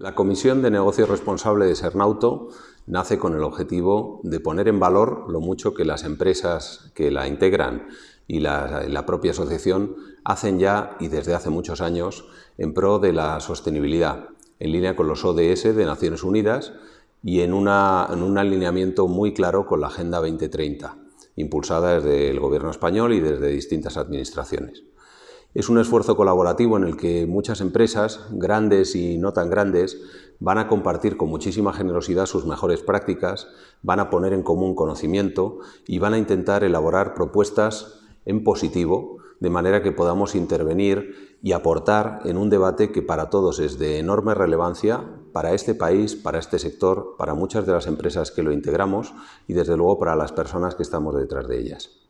La Comisión de Negocios Responsable de Sernauto nace con el objetivo de poner en valor lo mucho que las empresas que la integran y la, propia asociación hacen ya y desde hace muchos años en pro de la sostenibilidad, en línea con los ODS de Naciones Unidas y en, en un alineamiento muy claro con la Agenda 2030, impulsada desde el Gobierno español y desde distintas administraciones. Es un esfuerzo colaborativo en el que muchas empresas, grandes y no tan grandes, van a compartir con muchísima generosidad sus mejores prácticas, van a poner en común conocimiento y van a intentar elaborar propuestas en positivo, de manera que podamos intervenir y aportar en un debate que para todos es de enorme relevancia, para este país, para este sector, para muchas de las empresas que lo integramos y desde luego para las personas que estamos detrás de ellas.